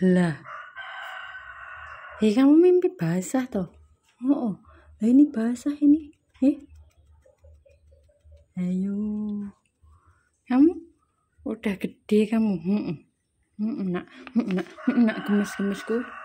Lah. Eh kamu mimpi basah toh. Oh, oh. Nah, ini basah ini. Eh. Ayo. Kamu udah gede kamu. Heeh. Hmm, Heeh, hmm. hmm, nak. Heeh, nak. Heeh, nak gemes-gemesku.